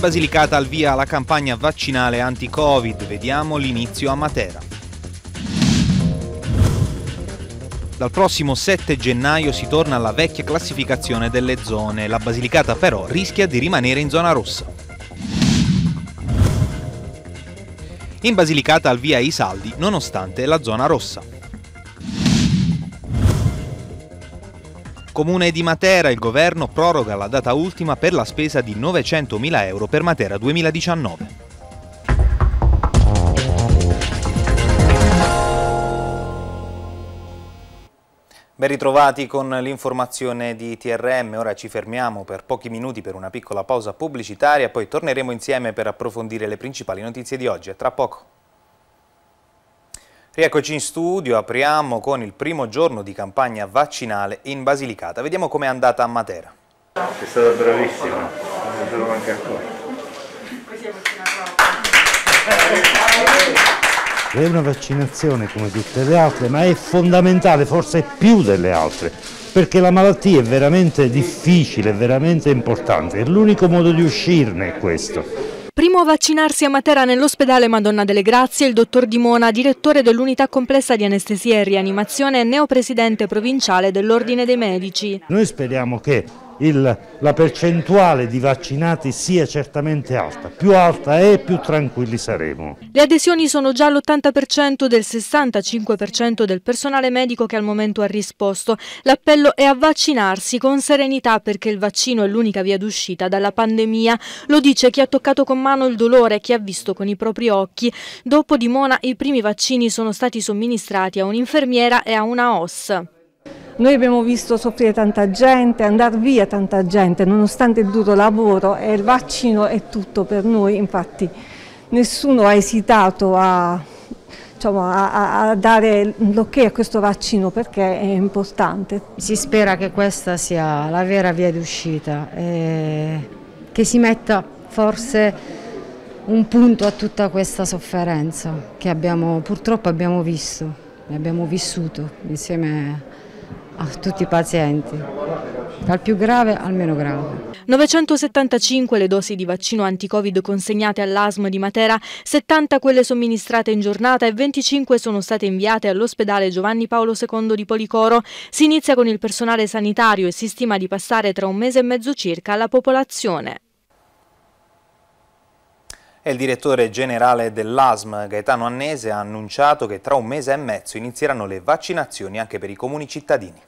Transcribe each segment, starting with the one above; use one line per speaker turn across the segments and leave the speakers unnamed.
In Basilicata al via la campagna vaccinale anti-Covid, vediamo l'inizio a Matera. Dal prossimo 7 gennaio si torna alla vecchia classificazione delle zone, la Basilicata però rischia di rimanere in zona rossa. In Basilicata al via i saldi nonostante la zona rossa. Comune di Matera, il governo proroga la data ultima per la spesa di 900.000 euro per Matera 2019. Ben ritrovati con l'informazione di TRM, ora ci fermiamo per pochi minuti per una piccola pausa pubblicitaria, poi torneremo insieme per approfondire le principali notizie di oggi, tra poco. Rieccoci in studio, apriamo con il primo giorno di campagna vaccinale in Basilicata. Vediamo com'è andata a Matera.
È stata bravissima, non me lo manca ancora. È una vaccinazione come tutte le altre, ma è fondamentale, forse più delle altre, perché la malattia è veramente difficile, è veramente importante, l'unico modo di uscirne è questo.
Primo a vaccinarsi a Matera nell'ospedale Madonna delle Grazie, il dottor Dimona, direttore dell'unità complessa di anestesia e rianimazione e neopresidente provinciale dell'Ordine dei Medici.
Noi speriamo che il, la percentuale di vaccinati sia certamente alta, più alta è più tranquilli saremo.
Le adesioni sono già all'80% del 65% del personale medico che al momento ha risposto. L'appello è a vaccinarsi con serenità perché il vaccino è l'unica via d'uscita dalla pandemia. Lo dice chi ha toccato con mano il dolore, chi ha visto con i propri occhi. Dopo di Mona i primi vaccini sono stati somministrati a un'infermiera e a una OS. Noi abbiamo visto soffrire tanta gente, andare via tanta gente, nonostante il duro lavoro e il vaccino è tutto per noi, infatti nessuno ha esitato a, diciamo, a, a dare l'ok a questo vaccino perché è importante. Si spera che questa sia la vera via d'uscita, eh, che si metta forse un punto a tutta questa sofferenza che abbiamo, purtroppo abbiamo visto, abbiamo vissuto insieme a ah, tutti i pazienti, dal più grave al meno grave. 975 le dosi di vaccino anti-covid consegnate all'ASM di Matera, 70 quelle somministrate in giornata e 25 sono state inviate all'ospedale Giovanni Paolo II di Policoro. Si inizia con il personale sanitario e si stima di passare tra un mese e mezzo circa alla popolazione.
E il direttore generale dell'ASM, Gaetano Annese, ha annunciato che tra un mese e mezzo inizieranno le vaccinazioni anche per i comuni cittadini.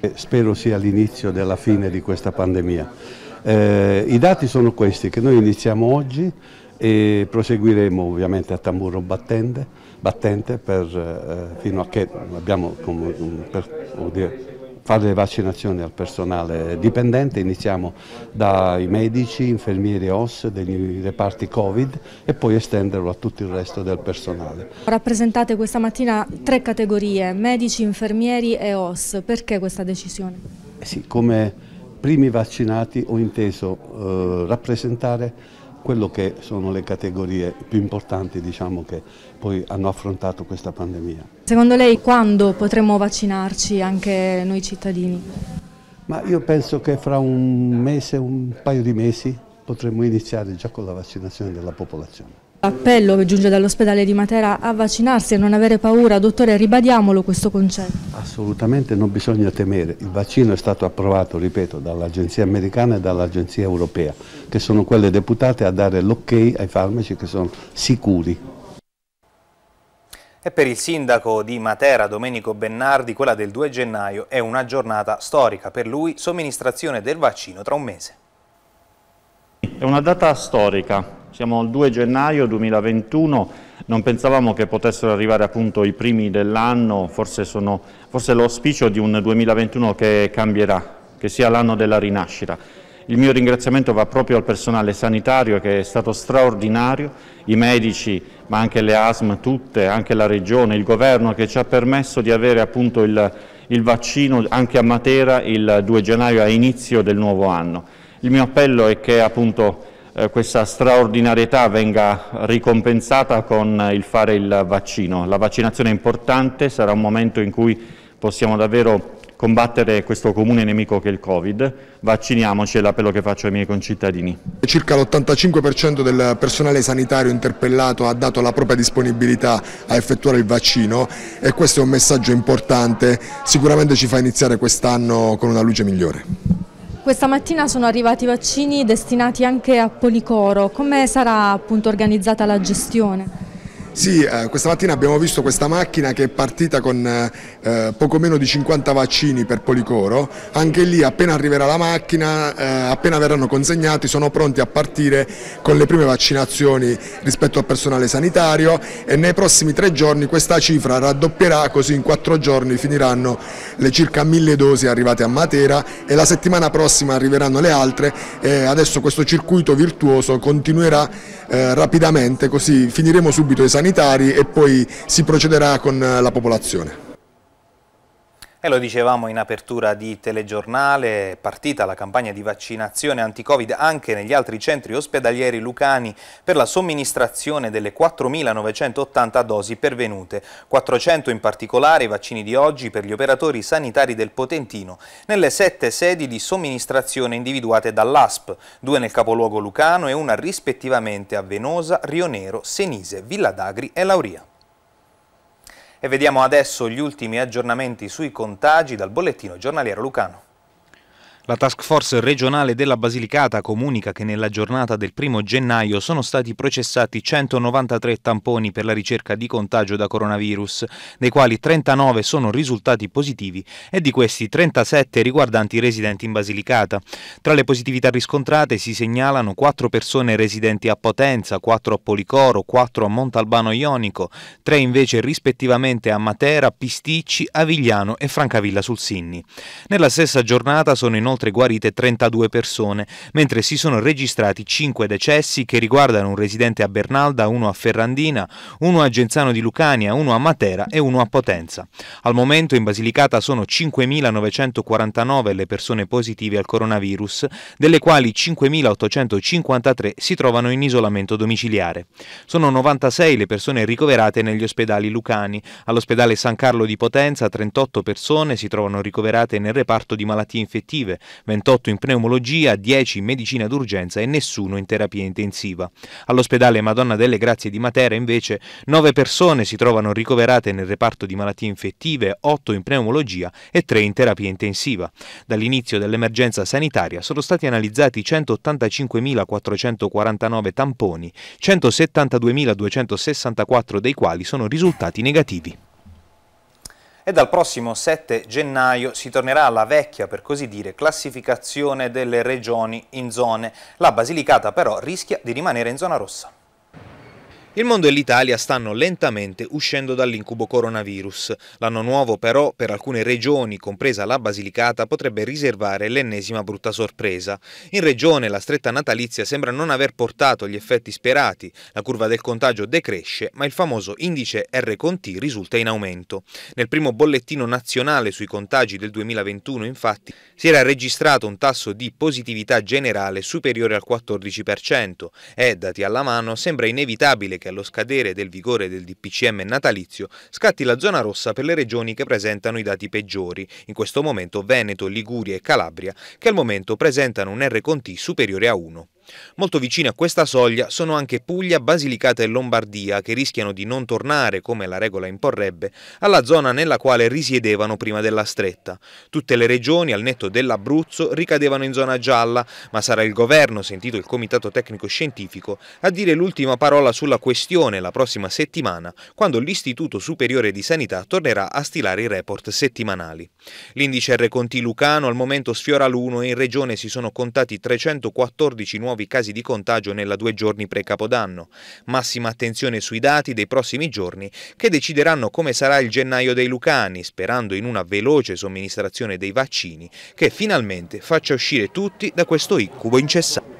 Eh, spero sia l'inizio della fine di questa pandemia. Eh, I dati sono questi, che noi iniziamo oggi e proseguiremo ovviamente a tamburo battente, battente per, eh, fino a che abbiamo, come, per, dire, fare le vaccinazioni al personale dipendente, iniziamo dai medici, infermieri e OS, dei reparti Covid e poi estenderlo a tutto il resto del personale.
Rappresentate questa mattina tre categorie, medici, infermieri e OS, perché questa decisione?
Eh sì, come primi vaccinati ho inteso eh, rappresentare quello che sono le categorie più importanti diciamo, che poi hanno affrontato questa pandemia.
Secondo lei quando potremo vaccinarci anche noi cittadini?
Ma io penso che fra un mese, un paio di mesi potremo iniziare già con la vaccinazione della popolazione.
Appello che giunge dall'ospedale di Matera a vaccinarsi e non avere paura, dottore ribadiamolo questo concetto.
Assolutamente non bisogna temere, il vaccino è stato approvato, ripeto, dall'agenzia americana e dall'agenzia europea, che sono quelle deputate a dare l'ok ai farmaci che sono sicuri.
E per il sindaco di Matera, Domenico Bennardi, quella del 2 gennaio è una giornata storica. Per lui somministrazione del vaccino tra un mese.
È una data storica siamo al 2 gennaio 2021, non pensavamo che potessero arrivare appunto i primi dell'anno, forse, sono, forse l'auspicio di un 2021 che cambierà, che sia l'anno della rinascita. Il mio ringraziamento va proprio al personale sanitario che è stato straordinario, i medici, ma anche le ASM tutte, anche la Regione, il Governo che ci ha permesso di avere appunto il, il vaccino anche a Matera il 2 gennaio a inizio del nuovo anno. Il mio appello è che appunto eh, questa straordinarietà venga ricompensata con il fare il vaccino. La vaccinazione è importante, sarà un momento in cui possiamo davvero combattere questo comune nemico che è il Covid, vacciniamoci è l'appello che faccio ai miei concittadini.
Circa l'85% del personale sanitario interpellato ha dato la propria disponibilità a effettuare il vaccino e questo è un messaggio importante, sicuramente ci fa iniziare quest'anno con una luce migliore.
Questa mattina sono arrivati vaccini destinati anche a Policoro, come sarà appunto organizzata la gestione?
Sì, eh, questa mattina abbiamo visto questa macchina che è partita con eh, eh poco meno di 50 vaccini per Policoro, anche lì appena arriverà la macchina, eh, appena verranno consegnati sono pronti a partire con le prime vaccinazioni rispetto al personale sanitario e nei prossimi tre giorni questa cifra raddoppierà così in quattro giorni finiranno le circa mille dosi arrivate a Matera e la settimana prossima arriveranno le altre e adesso questo circuito virtuoso continuerà eh, rapidamente così finiremo subito i sanitari sanitari e poi si procederà con eh, la popolazione.
E lo dicevamo in apertura di telegiornale, è partita la campagna di vaccinazione anti-Covid anche negli altri centri ospedalieri lucani per la somministrazione delle 4.980 dosi pervenute, 400 in particolare i vaccini di oggi per gli operatori sanitari del Potentino, nelle sette sedi di somministrazione individuate dall'ASP, due nel capoluogo lucano e una rispettivamente a Venosa, Rionero, Senise, Villa d'Agri e Lauria. E vediamo adesso gli ultimi aggiornamenti sui contagi dal bollettino giornaliero Lucano. La task force regionale della Basilicata comunica che nella giornata del 1 gennaio sono stati processati 193 tamponi per la ricerca di contagio da coronavirus, dei quali 39 sono risultati positivi e di questi 37 riguardanti i residenti in Basilicata. Tra le positività riscontrate si segnalano 4 persone residenti a Potenza, 4 a Policoro, 4 a Montalbano Ionico, 3 invece rispettivamente a Matera, Pisticci, Avigliano e Francavilla sul Sinni. Nella stessa giornata sono inoltre inoltre guarite 32 persone, mentre si sono registrati 5 decessi che riguardano un residente a Bernalda, uno a Ferrandina, uno a Genzano di Lucania, uno a Matera e uno a Potenza. Al momento in Basilicata sono 5.949 le persone positive al coronavirus, delle quali 5.853 si trovano in isolamento domiciliare. Sono 96 le persone ricoverate negli ospedali lucani. All'ospedale San Carlo di Potenza 38 persone si trovano ricoverate nel reparto di malattie infettive, 28 in pneumologia, 10 in medicina d'urgenza e nessuno in terapia intensiva. All'ospedale Madonna delle Grazie di Matera invece 9 persone si trovano ricoverate nel reparto di malattie infettive, 8 in pneumologia e 3 in terapia intensiva. Dall'inizio dell'emergenza sanitaria sono stati analizzati 185.449 tamponi, 172.264 dei quali sono risultati negativi e dal prossimo 7 gennaio si tornerà alla vecchia, per così dire, classificazione delle regioni in zone. La Basilicata però rischia di rimanere in zona rossa. Il mondo e l'Italia stanno lentamente uscendo dall'incubo coronavirus. L'anno nuovo però per alcune regioni, compresa la Basilicata, potrebbe riservare l'ennesima brutta sorpresa. In regione la stretta natalizia sembra non aver portato gli effetti sperati, la curva del contagio decresce, ma il famoso indice R con T risulta in aumento. Nel primo bollettino nazionale sui contagi del 2021 infatti si era registrato un tasso di positività generale superiore al 14% e, dati alla mano, sembra inevitabile che che allo scadere del vigore del DPCM natalizio scatti la zona rossa per le regioni che presentano i dati peggiori, in questo momento Veneto, Liguria e Calabria, che al momento presentano un R con T superiore a 1. Molto vicine a questa soglia sono anche Puglia, Basilicata e Lombardia che rischiano di non tornare, come la regola imporrebbe, alla zona nella quale risiedevano prima della stretta. Tutte le regioni, al netto dell'Abruzzo, ricadevano in zona gialla, ma sarà il governo, sentito il Comitato Tecnico Scientifico, a dire l'ultima parola sulla questione la prossima settimana, quando l'Istituto Superiore di Sanità tornerà a stilare i report settimanali. L'indice R Conti Lucano al momento sfiora l'1 e in regione si sono contati 314 nuovi nuovi casi di contagio nella due giorni pre-capodanno. Massima attenzione sui dati dei prossimi giorni che decideranno come sarà il gennaio dei lucani, sperando in una veloce somministrazione dei vaccini che finalmente faccia uscire tutti da questo incubo incessante.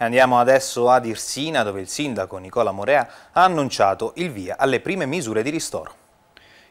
Andiamo adesso ad Irsina dove il sindaco Nicola Morea ha annunciato il via alle prime misure di ristoro.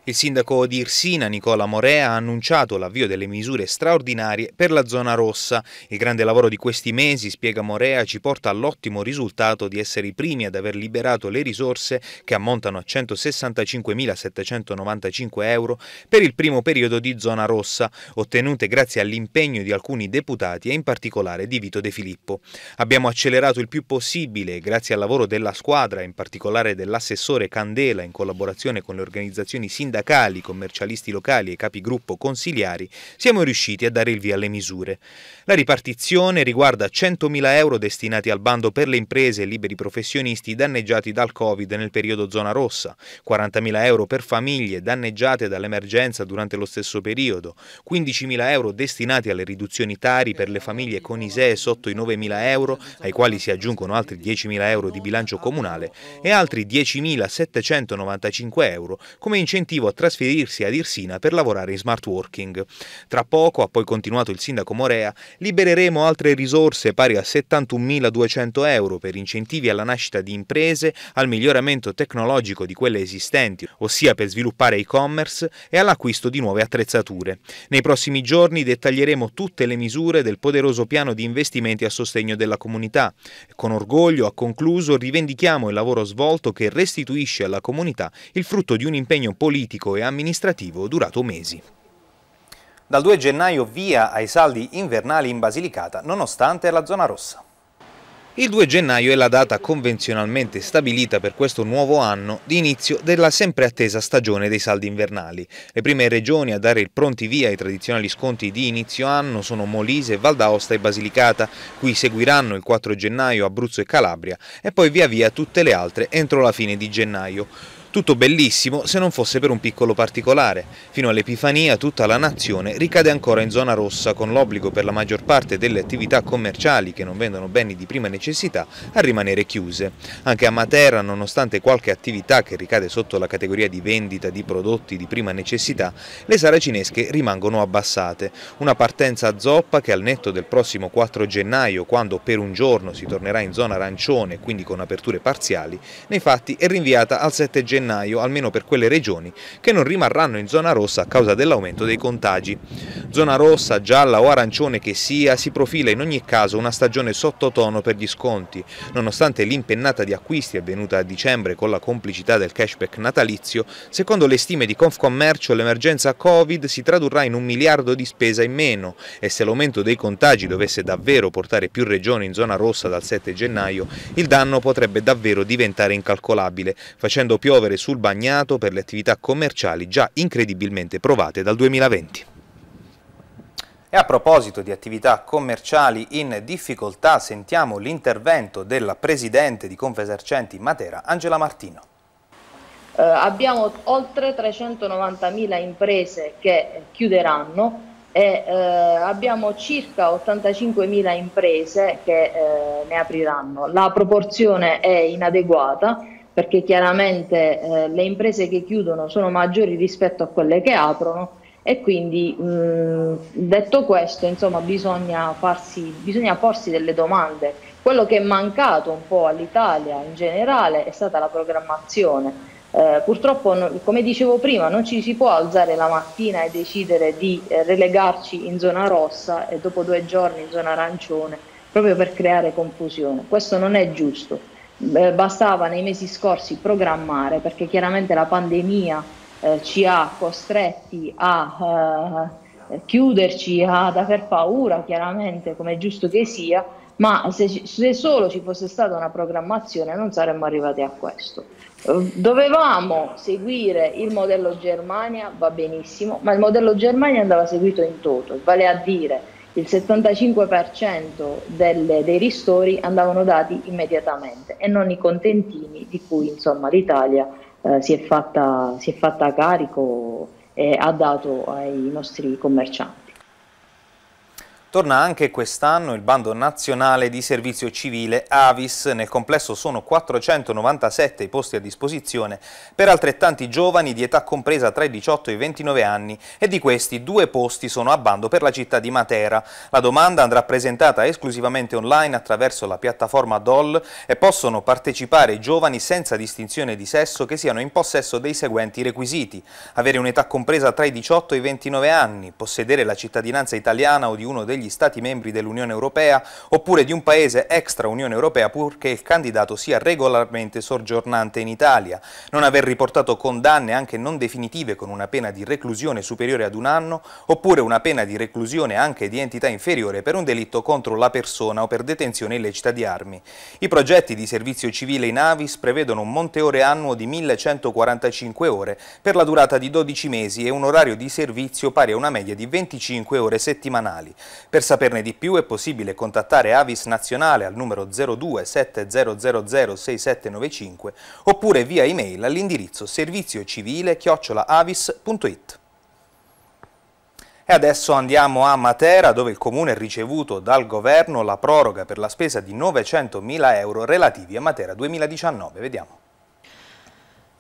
Il sindaco di Irsina, Nicola Morea, ha annunciato l'avvio delle misure straordinarie per la zona rossa. Il grande lavoro di questi mesi, spiega Morea, ci porta all'ottimo risultato di essere i primi ad aver liberato le risorse, che ammontano a 165.795 euro, per il primo periodo di zona rossa, ottenute grazie all'impegno di alcuni deputati e in particolare di Vito De Filippo. Abbiamo accelerato il più possibile, grazie al lavoro della squadra, in particolare dell'assessore Candela, in collaborazione con le organizzazioni sindacali, sindacali, commercialisti locali e capigruppo consiliari, siamo riusciti a dare il via alle misure. La ripartizione riguarda 100.000 euro destinati al bando per le imprese e liberi professionisti danneggiati dal Covid nel periodo zona rossa, 40.000 euro per famiglie danneggiate dall'emergenza durante lo stesso periodo, 15.000 euro destinati alle riduzioni tari per le famiglie con ISEE sotto i 9.000 euro, ai quali si aggiungono altri 10.000 euro di bilancio comunale, e altri 10.795 euro come incentivo a trasferirsi ad Irsina per lavorare in smart working. Tra poco, ha poi continuato il sindaco Morea, libereremo altre risorse pari a 71.200 euro per incentivi alla nascita di imprese, al miglioramento tecnologico di quelle esistenti, ossia per sviluppare e-commerce e all'acquisto di nuove attrezzature. Nei prossimi giorni dettaglieremo tutte le misure del poderoso piano di investimenti a sostegno della comunità. Con orgoglio, ha concluso, rivendichiamo il lavoro svolto che restituisce alla comunità il frutto di un impegno politico politico e amministrativo durato mesi. Dal 2 gennaio via ai saldi invernali in Basilicata, nonostante la zona rossa. Il 2 gennaio è la data convenzionalmente stabilita per questo nuovo anno di inizio della sempre attesa stagione dei saldi invernali. Le prime regioni a dare il pronti via ai tradizionali sconti di inizio anno sono Molise, Val d'Aosta e Basilicata, cui seguiranno il 4 gennaio Abruzzo e Calabria e poi via via tutte le altre entro la fine di gennaio. Tutto bellissimo se non fosse per un piccolo particolare. Fino all'Epifania tutta la nazione ricade ancora in zona rossa con l'obbligo per la maggior parte delle attività commerciali che non vendono beni di prima necessità a rimanere chiuse. Anche a Matera, nonostante qualche attività che ricade sotto la categoria di vendita di prodotti di prima necessità, le saracinesche rimangono abbassate. Una partenza zoppa che al netto del prossimo 4 gennaio, quando per un giorno si tornerà in zona arancione, quindi con aperture parziali, nei fatti è rinviata al 7 gennaio gennaio, almeno per quelle regioni che non rimarranno in zona rossa a causa dell'aumento dei contagi. Zona rossa, gialla o arancione che sia, si profila in ogni caso una stagione sottotono per gli sconti. Nonostante l'impennata di acquisti avvenuta a dicembre con la complicità del cashback natalizio, secondo le stime di Confcommercio l'emergenza Covid si tradurrà in un miliardo di spesa in meno e se l'aumento dei contagi dovesse davvero portare più regioni in zona rossa dal 7 gennaio, il danno potrebbe davvero diventare incalcolabile, facendo piovere ricadere sul bagnato per le attività commerciali già incredibilmente provate dal 2020. E a proposito di attività commerciali in difficoltà, sentiamo l'intervento della Presidente di Confesercenti Matera, Angela Martino.
Eh, abbiamo oltre 390.000 imprese che chiuderanno e eh, abbiamo circa 85.000 imprese che eh, ne apriranno. La proporzione è inadeguata perché chiaramente eh, le imprese che chiudono sono maggiori rispetto a quelle che aprono e quindi mh, mm, detto questo insomma, bisogna, farsi, bisogna porsi delle domande. Quello che è mancato un po' all'Italia in generale è stata la programmazione. Eh, purtroppo, come dicevo prima, non ci si può alzare la mattina e decidere di eh, relegarci in zona rossa e dopo due giorni in zona arancione, proprio per creare confusione. Questo non è giusto eh, bastava nei mesi scorsi programmare perché chiaramente la pandemia eh, ci ha costretti a eh, chiuderci, ad aver paura chiaramente come è giusto che sia, ma se, se, solo ci fosse stata una programmazione non saremmo arrivati a questo. Eh, dovevamo seguire il modello Germania, va benissimo, ma il modello Germania andava seguito in toto, vale a dire il 75% delle, dei ristori andavano dati immediatamente e non i contentini di cui insomma, l'Italia eh, si, è fatta, si, è fatta, carico e ha dato ai nostri commercianti.
Torna anche quest'anno il bando nazionale di servizio civile Avis. Nel complesso sono 497 i posti a disposizione per altrettanti giovani di età compresa tra i 18 e i 29 anni e di questi due posti sono a bando per la città di Matera. La domanda andrà presentata esclusivamente online attraverso la piattaforma DOL e possono partecipare i giovani senza distinzione di sesso che siano in possesso dei seguenti requisiti. Avere un'età compresa tra i 18 e i 29 anni, possedere la cittadinanza italiana o di uno degli degli Stati membri dell'Unione Europea oppure di un paese extra Unione Europea purché il candidato sia regolarmente soggiornante in Italia, non aver riportato condanne anche non definitive con una pena di reclusione superiore ad un anno oppure una pena di reclusione anche di entità inferiore per un delitto contro la persona o per detenzione illecita di armi. I progetti di servizio civile in Avis prevedono un monteore annuo di 1145 ore per la durata di 12 mesi e un orario di servizio pari a una media di 25 ore settimanali. Per per saperne di più è possibile contattare Avis Nazionale al numero 02 7000 6795 oppure via e-mail all'indirizzo serviziocivile-avis.it. E adesso andiamo a Matera, dove il Comune ha ricevuto dal Governo la proroga per la spesa di 900.000 euro relativi a Matera 2019. Vediamo.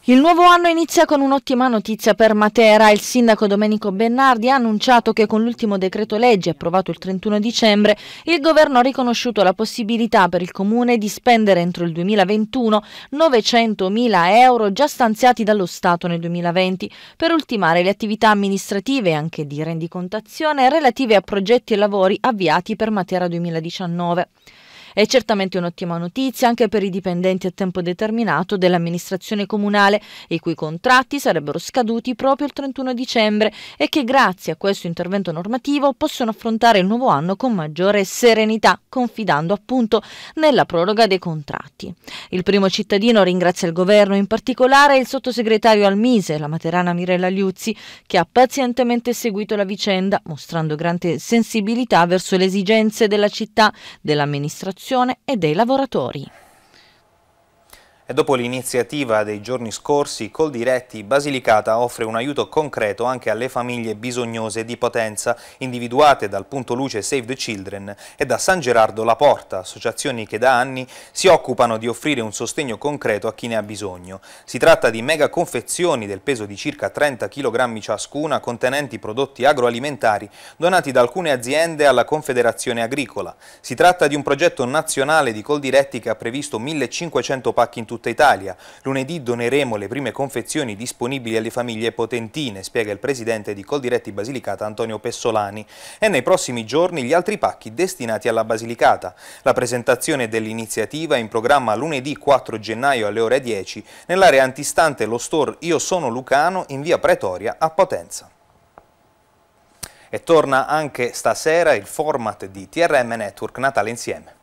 Il nuovo anno inizia con un'ottima notizia per Matera. Il sindaco Domenico Bennardi ha annunciato che con l'ultimo decreto legge approvato il 31 dicembre il governo ha riconosciuto la possibilità per il comune di spendere entro il 2021 900.000 euro già stanziati dallo Stato nel 2020 per ultimare le attività amministrative e anche di rendicontazione relative a progetti e lavori avviati per Matera 2019. È certamente un'ottima notizia anche per i dipendenti a tempo determinato dell'amministrazione comunale, i cui contratti sarebbero scaduti proprio il 31 dicembre e che grazie a questo intervento normativo possono affrontare il nuovo anno con maggiore serenità, confidando appunto nella proroga dei contratti. Il primo cittadino ringrazia il governo, in particolare il sottosegretario al Mise, la materana Mirella Liuzzi, che ha pazientemente seguito la vicenda, mostrando grande sensibilità verso le esigenze della città, dell'amministrazione dell'amministrazione e dei lavoratori.
E dopo l'iniziativa dei giorni scorsi, Coldiretti Basilicata offre un aiuto concreto anche alle famiglie bisognose di potenza, individuate dal punto luce Save the Children e da San Gerardo La Porta, associazioni che da anni si occupano di offrire un sostegno concreto a chi ne ha bisogno. Si tratta di mega confezioni del peso di circa 30 kg ciascuna, contenenti prodotti agroalimentari donati da alcune aziende alla Confederazione Agricola. Si tratta di un progetto nazionale di Coldiretti che ha previsto 1500 pacchi in tutto tutta Italia. Lunedì doneremo le prime confezioni disponibili alle famiglie potentine, spiega il presidente di Coldiretti Basilicata Antonio Pessolani, e nei prossimi giorni gli altri pacchi destinati alla Basilicata. La presentazione dell'iniziativa è in programma lunedì 4 gennaio alle ore 10 nell'area antistante lo store Io sono Lucano in via Pretoria a Potenza. E torna anche stasera il format di TRM Network Natale Insieme.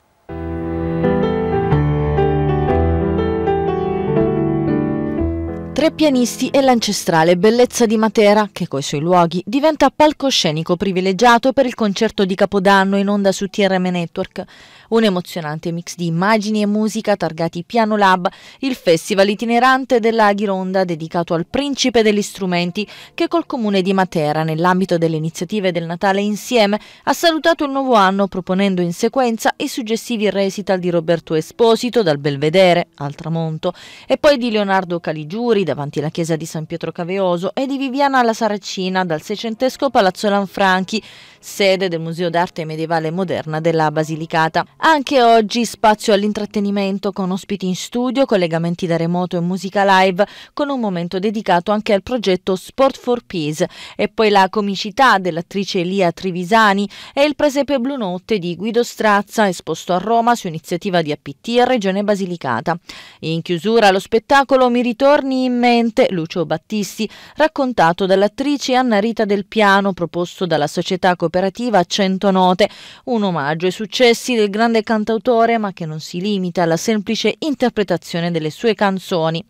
Tre pianisti e l'ancestrale bellezza di Matera, che coi suoi luoghi diventa palcoscenico privilegiato per il concerto di Capodanno in onda su TRM Network. Un emozionante mix di immagini e musica targati Piano Lab, il festival itinerante della Ghironda dedicato al principe degli strumenti che col comune di Matera, nell'ambito delle iniziative del Natale Insieme, ha salutato il nuovo anno proponendo in sequenza i suggestivi recital di Roberto Esposito dal Belvedere al tramonto e poi di Leonardo Caligiuri da davanti alla chiesa di San Pietro Caveoso e di Viviana alla Saracina dal seicentesco Palazzo Lanfranchi, sede del Museo d'Arte Medievale Moderna della Basilicata. Anche oggi spazio all'intrattenimento con ospiti in studio, collegamenti da remoto e musica live, con un momento dedicato anche al progetto Sport for Peace e poi la comicità dell'attrice Elia Trivisani e il presepe Blu Notte di Guido Strazza esposto a Roma su iniziativa di APT e Regione Basilicata. In chiusura lo spettacolo Mi ritorni in Finalmente, Lucio Battisti, raccontato dall'attrice Anna Rita Del Piano, proposto dalla società cooperativa Cento Note, un omaggio ai successi del grande cantautore ma che non si limita alla semplice interpretazione delle sue canzoni.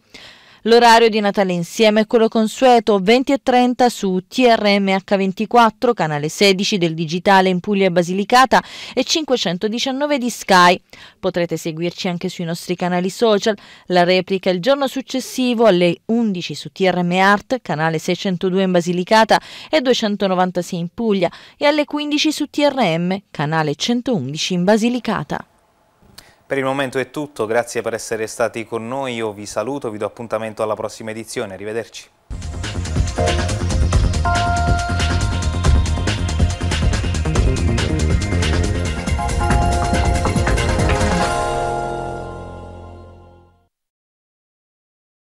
L'orario di Natale insieme è quello consueto 20.30 su TRM h 24 canale 16 del digitale in Puglia e Basilicata e 519 di Sky. Potrete seguirci anche sui nostri canali social. La replica il giorno successivo alle 11 su TRM Art, canale 602 in Basilicata e 296 in Puglia e alle 15 su TRM, canale 111 in Basilicata.
Per il momento è tutto, grazie per essere stati con noi, io vi saluto, vi do appuntamento alla prossima edizione, arrivederci.